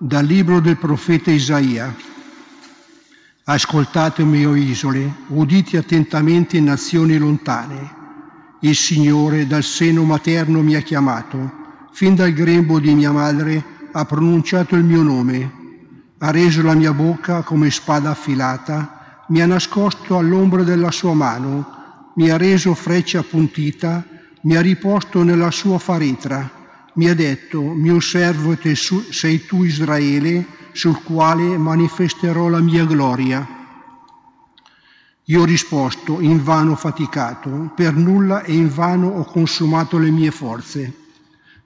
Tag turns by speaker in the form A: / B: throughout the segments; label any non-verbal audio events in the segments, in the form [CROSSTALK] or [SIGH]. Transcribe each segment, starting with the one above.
A: dal libro del profeta Isaia. Ascoltatemi, o isole, udite attentamente nazioni lontane. Il Signore dal seno materno mi ha chiamato, fin dal grembo di mia madre ha pronunciato il mio nome, ha reso la mia bocca come spada affilata, mi ha nascosto all'ombra della sua mano, mi ha reso freccia appuntita, mi ha riposto nella sua faretra mi ha detto, mio servo sei tu Israele, sul quale manifesterò la mia gloria. Io ho risposto, in vano faticato, per nulla e in vano ho consumato le mie forze.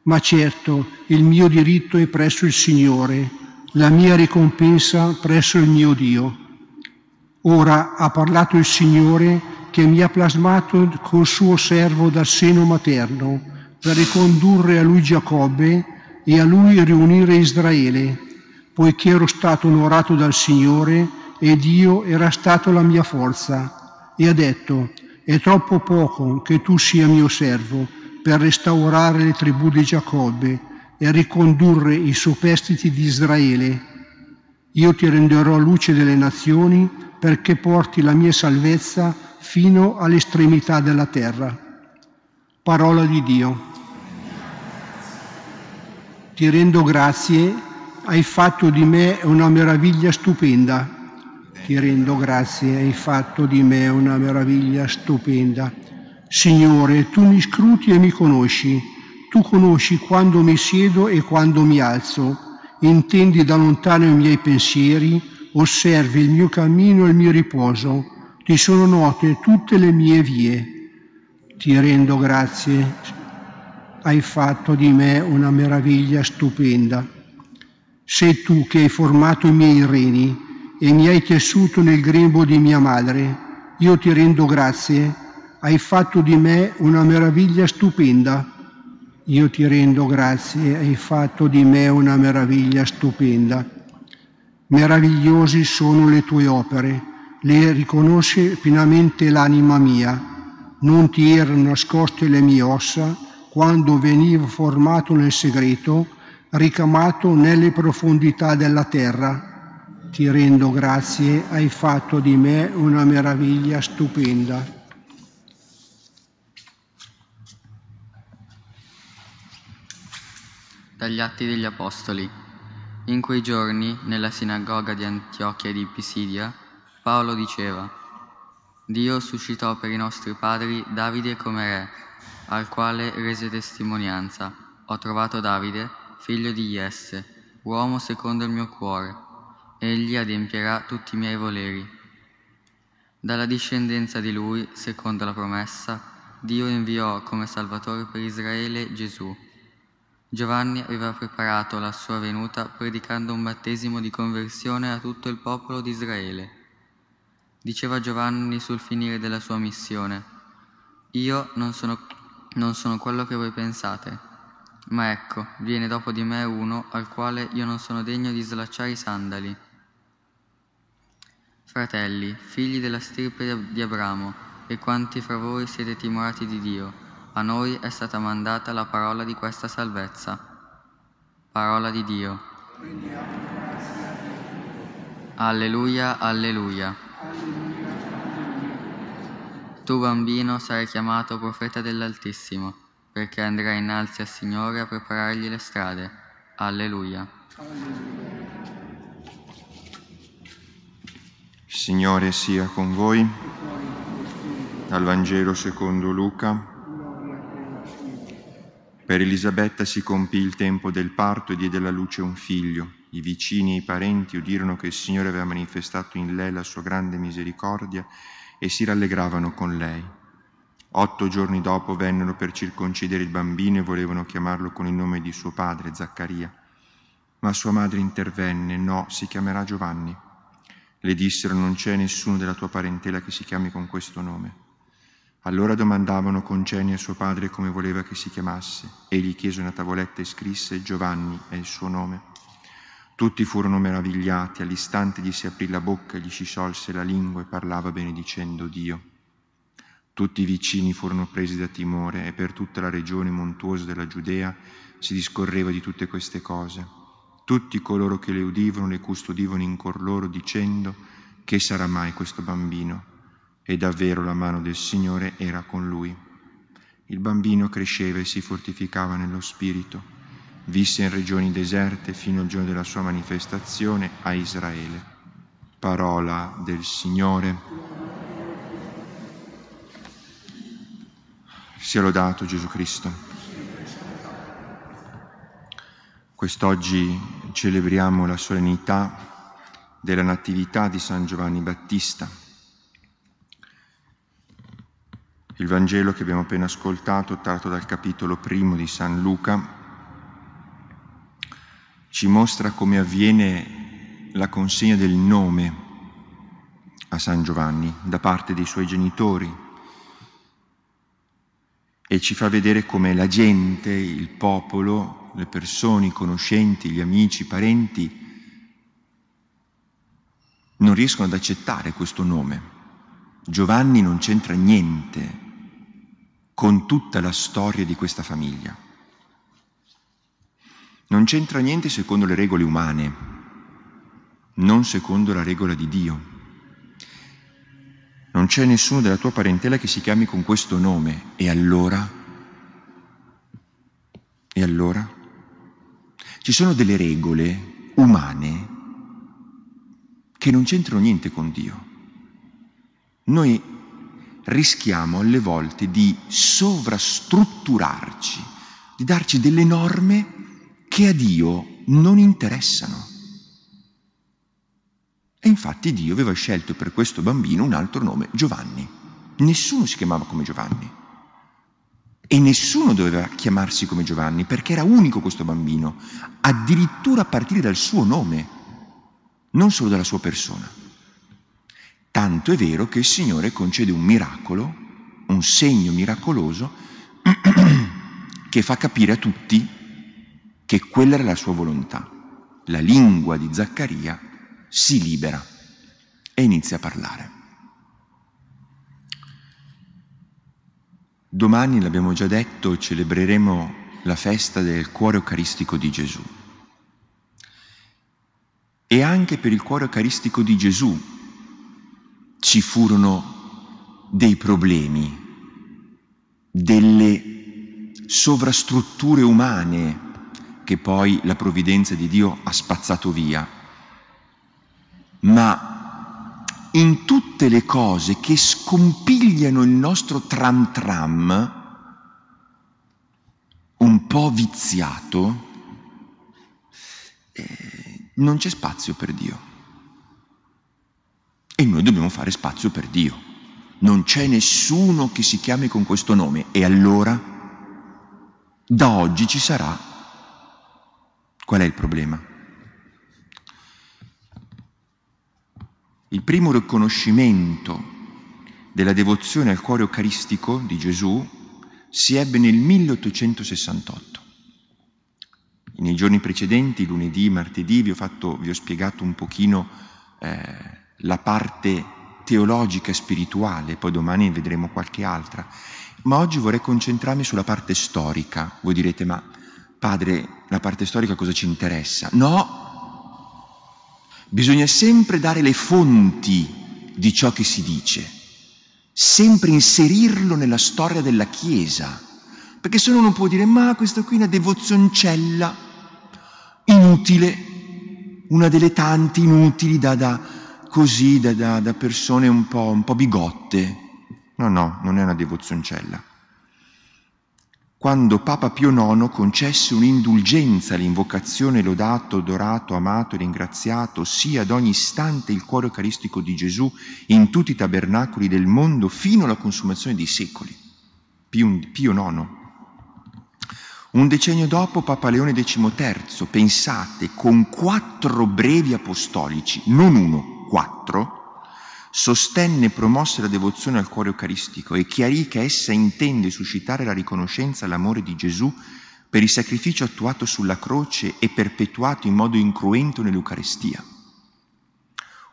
A: Ma certo, il mio diritto è presso il Signore, la mia ricompensa presso il mio Dio. Ora ha parlato il Signore che mi ha plasmato col suo servo dal seno materno per ricondurre a lui Giacobbe e a lui riunire Israele, poiché ero stato onorato dal Signore e Dio era stato la mia forza. E ha detto, è troppo poco che tu sia mio servo per restaurare le tribù di Giacobbe e ricondurre i superstiti di Israele. Io ti renderò luce delle nazioni perché porti la mia salvezza fino all'estremità della terra. Parola di Dio. Ti rendo grazie, hai fatto di me una meraviglia stupenda. Ti rendo grazie, hai fatto di me una meraviglia stupenda. Signore, tu mi scruti e mi conosci. Tu conosci quando mi siedo e quando mi alzo. Intendi da lontano i miei pensieri, osservi il mio cammino e il mio riposo. Ti sono note tutte le mie vie ti rendo grazie, hai fatto di me una meraviglia stupenda. Sei tu che hai formato i miei reni e mi hai tessuto nel grembo di mia madre. Io ti rendo grazie, hai fatto di me una meraviglia stupenda. Io ti rendo grazie, hai fatto di me una meraviglia stupenda. Meravigliosi sono le tue opere, le riconosce pienamente l'anima mia non ti erano nascoste le mie ossa quando venivo formato nel segreto, ricamato nelle profondità della terra. Ti rendo grazie, hai fatto di me una meraviglia stupenda.
B: Dagli Atti degli Apostoli. In quei giorni, nella sinagoga di Antiochia di Pisidia, Paolo diceva Dio suscitò per i nostri padri Davide come re, al quale rese testimonianza. Ho trovato Davide, figlio di Jesse, uomo secondo il mio cuore. Egli adempierà tutti i miei voleri. Dalla discendenza di lui, secondo la promessa, Dio inviò come Salvatore per Israele Gesù. Giovanni aveva preparato la sua venuta predicando un battesimo di conversione a tutto il popolo di Israele Diceva Giovanni sul finire della sua missione, io non sono, non sono quello che voi pensate, ma ecco, viene dopo di me uno al quale io non sono degno di slacciare i sandali. Fratelli, figli della stirpe di Abramo, e quanti fra voi siete timorati di Dio, a noi è stata mandata la parola di questa salvezza. Parola di Dio. Alleluia, alleluia. Tu bambino sarai chiamato profeta dell'Altissimo, perché andrai innanzi al Signore a preparargli le strade. Alleluia.
C: Signore sia con voi. Dal Vangelo secondo Luca. Per Elisabetta si compì il tempo del parto e diede alla luce un figlio i vicini e i parenti udirono che il Signore aveva manifestato in lei la sua grande misericordia e si rallegravano con lei. Otto giorni dopo vennero per circoncidere il bambino e volevano chiamarlo con il nome di suo padre, Zaccaria. Ma sua madre intervenne, no, si chiamerà Giovanni. Le dissero, non c'è nessuno della tua parentela che si chiami con questo nome. Allora domandavano con congeni a suo padre come voleva che si chiamasse. Egli chiese una tavoletta e scrisse Giovanni è il suo nome. Tutti furono meravigliati, all'istante gli si aprì la bocca, gli si sciolse la lingua e parlava benedicendo Dio. Tutti i vicini furono presi da timore e per tutta la regione montuosa della Giudea si discorreva di tutte queste cose. Tutti coloro che le udivano le custodivano in cor loro dicendo che sarà mai questo bambino? E davvero la mano del Signore era con lui. Il bambino cresceva e si fortificava nello spirito Visse in regioni deserte fino al giorno della sua manifestazione a Israele. Parola del Signore. Sia lodato Gesù Cristo. Quest'oggi celebriamo la solennità della Natività di San Giovanni Battista. Il Vangelo che abbiamo appena ascoltato, tratto dal capitolo primo di San Luca, ci mostra come avviene la consegna del nome a San Giovanni da parte dei suoi genitori e ci fa vedere come la gente, il popolo, le persone, i conoscenti, gli amici, i parenti non riescono ad accettare questo nome. Giovanni non c'entra niente con tutta la storia di questa famiglia non c'entra niente secondo le regole umane, non secondo la regola di Dio. Non c'è nessuno della tua parentela che si chiami con questo nome. E allora? E allora? Ci sono delle regole umane che non c'entrano niente con Dio. Noi rischiamo alle volte di sovrastrutturarci, di darci delle norme che a Dio non interessano. E infatti Dio aveva scelto per questo bambino un altro nome, Giovanni. Nessuno si chiamava come Giovanni. E nessuno doveva chiamarsi come Giovanni perché era unico questo bambino, addirittura a partire dal suo nome, non solo dalla sua persona. Tanto è vero che il Signore concede un miracolo, un segno miracoloso, [CLEARS THROAT] che fa capire a tutti che quella era la sua volontà. La lingua di Zaccaria si libera e inizia a parlare. Domani, l'abbiamo già detto, celebreremo la festa del cuore eucaristico di Gesù. E anche per il cuore eucaristico di Gesù ci furono dei problemi, delle sovrastrutture umane che poi la provvidenza di Dio ha spazzato via, ma in tutte le cose che scompigliano il nostro tram tram, un po' viziato, eh, non c'è spazio per Dio. E noi dobbiamo fare spazio per Dio. Non c'è nessuno che si chiami con questo nome. E allora, da oggi ci sarà Qual è il problema? Il primo riconoscimento della devozione al cuore eucaristico di Gesù si ebbe nel 1868. Nei giorni precedenti, lunedì, martedì, vi ho, fatto, vi ho spiegato un pochino eh, la parte teologica e spirituale, poi domani vedremo qualche altra, ma oggi vorrei concentrarmi sulla parte storica. Voi direte, ma padre, la parte storica cosa ci interessa?
A: No,
C: bisogna sempre dare le fonti di ciò che si dice, sempre inserirlo nella storia della Chiesa, perché se no non può dire ma questa qui è una devozioncella inutile, una delle tante inutili da, da così, da, da, da persone un po', un po' bigotte. No, no, non è una devozioncella quando Papa Pio IX concesse un'indulgenza all'invocazione lodato, adorato, amato e ringraziato sia ad ogni istante il cuore eucaristico di Gesù in tutti i tabernacoli del mondo fino alla consumazione dei secoli. Pio, Pio IX. Un decennio dopo Papa Leone XIII, pensate, con quattro brevi apostolici, non uno, quattro, sostenne e promosse la devozione al cuore eucaristico e chiarì che essa intende suscitare la riconoscenza all'amore di Gesù per il sacrificio attuato sulla croce e perpetuato in modo incruento nell'Eucaristia.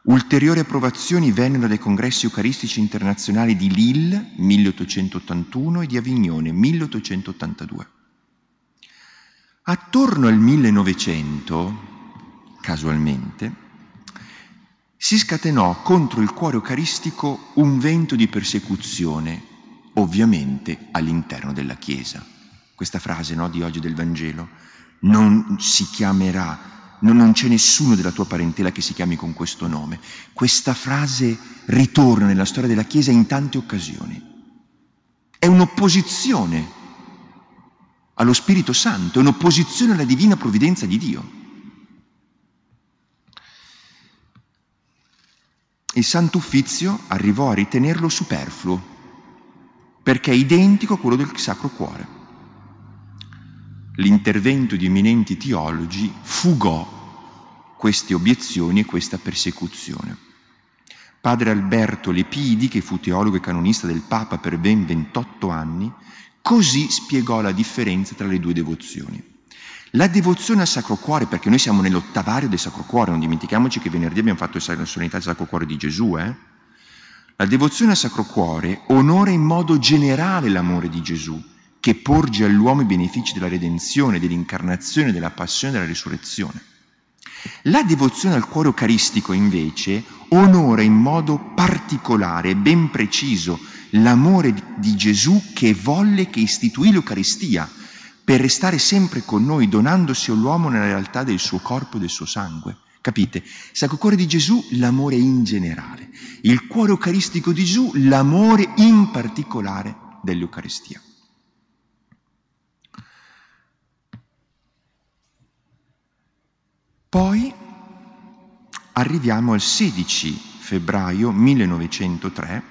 C: Ulteriori approvazioni vennero dai congressi eucaristici internazionali di Lille 1881 e di Avignone 1882. Attorno al 1900, casualmente, si scatenò contro il cuore eucaristico un vento di persecuzione, ovviamente all'interno della Chiesa. Questa frase no, di oggi del Vangelo, non si chiamerà, non, non c'è nessuno della tua parentela che si chiami con questo nome. Questa frase ritorna nella storia della Chiesa in tante occasioni. È un'opposizione allo Spirito Santo, è un'opposizione alla divina provvidenza di Dio. il Sant'Uffizio arrivò a ritenerlo superfluo, perché è identico a quello del Sacro Cuore. L'intervento di eminenti teologi fugò queste obiezioni e questa persecuzione. Padre Alberto Lepidi, che fu teologo e canonista del Papa per ben 28 anni, così spiegò la differenza tra le due devozioni. La devozione al Sacro Cuore, perché noi siamo nell'ottavario del Sacro Cuore, non dimentichiamoci che venerdì abbiamo fatto la solennità del Sacro Cuore di Gesù, eh? La devozione al Sacro Cuore onora in modo generale l'amore di Gesù, che porge all'uomo i benefici della redenzione, dell'incarnazione, della passione, e della risurrezione. La devozione al cuore eucaristico invece onora in modo particolare e ben preciso l'amore di Gesù che volle che istituì l'Eucaristia, per restare sempre con noi, donandosi all'uomo nella realtà del suo corpo e del suo sangue. Capite? Sacro Cuore di Gesù, l'amore in generale. Il cuore eucaristico di Gesù, l'amore in particolare dell'Eucaristia. Poi arriviamo al 16 febbraio 1903,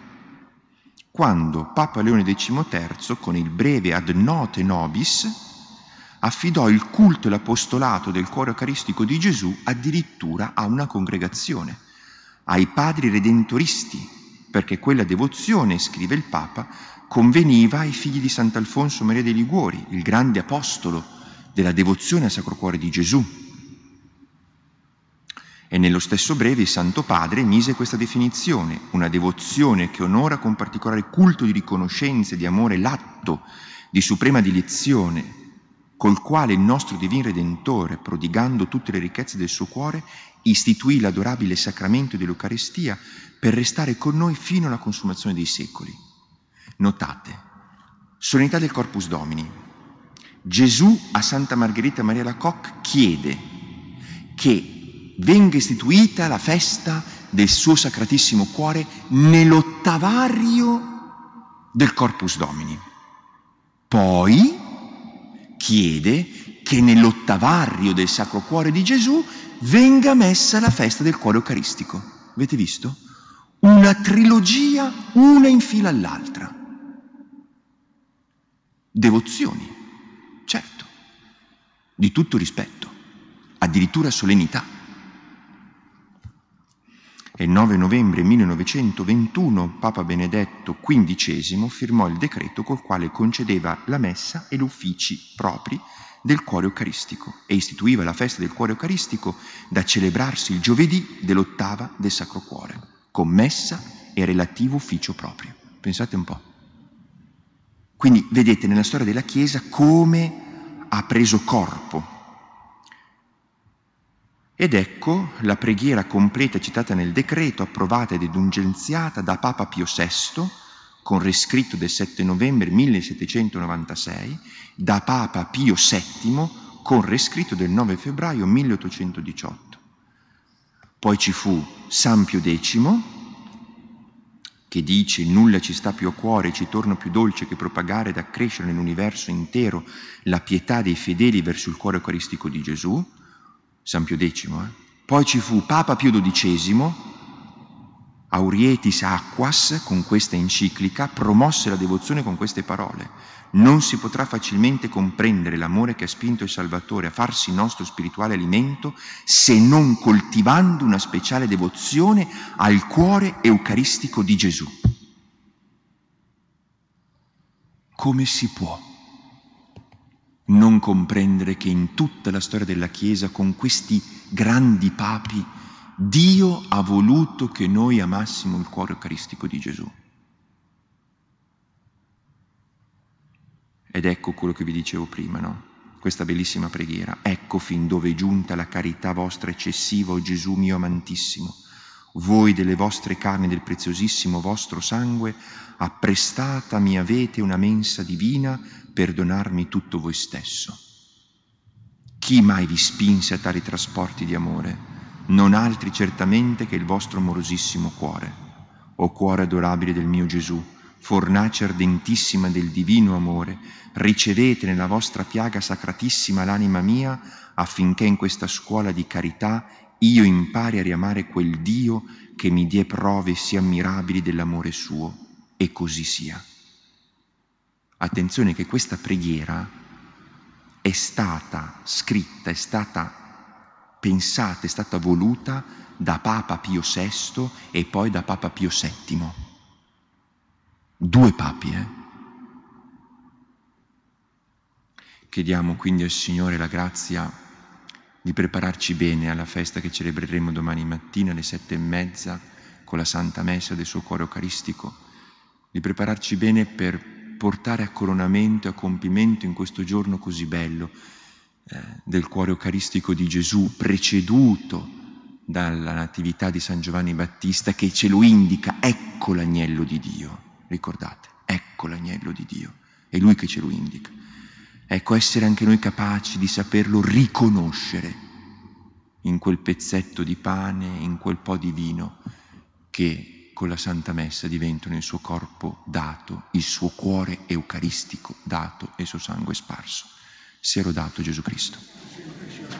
C: quando Papa Leone XIII, con il breve Ad Note Nobis, affidò il culto e l'apostolato del cuore eucaristico di Gesù addirittura a una congregazione, ai padri redentoristi, perché quella devozione, scrive il Papa, conveniva ai figli di Sant'Alfonso Maria dei Liguori, il grande apostolo della devozione al Sacro Cuore di Gesù. E nello stesso breve il Santo Padre mise questa definizione, una devozione che onora con particolare culto di riconoscenza e di amore l'atto di suprema dilezione col quale il nostro divin Redentore, prodigando tutte le ricchezze del suo cuore, istituì l'adorabile sacramento dell'Eucarestia per restare con noi fino alla consumazione dei secoli. Notate, solennità del Corpus Domini. Gesù a Santa Margherita Maria la chiede che venga istituita la festa del suo sacratissimo cuore nell'ottavario del Corpus Domini. Poi chiede che nell'ottavarrio del Sacro Cuore di Gesù venga messa la festa del cuore eucaristico. Avete visto? Una trilogia, una in fila all'altra. Devozioni, certo, di tutto rispetto, addirittura solennità e il 9 novembre 1921 Papa Benedetto XV firmò il decreto col quale concedeva la messa e gli uffici propri del cuore eucaristico e istituiva la festa del cuore eucaristico da celebrarsi il giovedì dell'ottava del Sacro Cuore, con messa e relativo ufficio proprio. Pensate un po'. Quindi vedete nella storia della Chiesa come ha preso corpo ed ecco la preghiera completa citata nel decreto, approvata ed indulgenziata da Papa Pio VI, con rescritto del 7 novembre 1796, da Papa Pio VII, con rescritto del 9 febbraio 1818. Poi ci fu San Pio X, che dice nulla ci sta più a cuore e ci torna più dolce che propagare ed accrescere nell'universo intero la pietà dei fedeli verso il cuore eucaristico di Gesù, San Pio X. Eh? Poi ci fu Papa Pio XII, Aurietis Aquas, con questa enciclica, promosse la devozione con queste parole. Non si potrà facilmente comprendere l'amore che ha spinto il Salvatore a farsi nostro spirituale alimento se non coltivando una speciale devozione al cuore eucaristico di Gesù. Come si può? non comprendere che in tutta la storia della Chiesa, con questi grandi papi, Dio ha voluto che noi amassimo il cuore eucaristico di Gesù. Ed ecco quello che vi dicevo prima, no? Questa bellissima preghiera. Ecco fin dove è giunta la carità vostra eccessiva, o oh Gesù mio amantissimo voi delle vostre carni del preziosissimo vostro sangue, apprestata mi avete una mensa divina per donarmi tutto voi stesso. Chi mai vi spinse a tali trasporti di amore? Non altri certamente che il vostro amorosissimo cuore. O cuore adorabile del mio Gesù, fornace ardentissima del divino amore, ricevete nella vostra piaga sacratissima l'anima mia affinché in questa scuola di carità io impari a riamare quel Dio che mi dia prove sia ammirabili dell'amore suo, e così sia. Attenzione che questa preghiera è stata scritta, è stata pensata, è stata voluta da Papa Pio VI e poi da Papa Pio VII. Due papi, eh? Chiediamo quindi al Signore la grazia di prepararci bene alla festa che celebreremo domani mattina alle sette e mezza con la Santa Messa del suo cuore eucaristico, di prepararci bene per portare a coronamento e a compimento in questo giorno così bello eh, del cuore eucaristico di Gesù, preceduto dalla Natività di San Giovanni Battista che ce lo indica, ecco l'agnello di Dio, ricordate, ecco l'agnello di Dio, è lui che ce lo indica. Ecco, essere anche noi capaci di saperlo riconoscere in quel pezzetto di pane, in quel po' di vino che con la Santa Messa diventano il suo corpo dato, il suo cuore eucaristico dato e il suo sangue sparso. Sia rodato Gesù Cristo.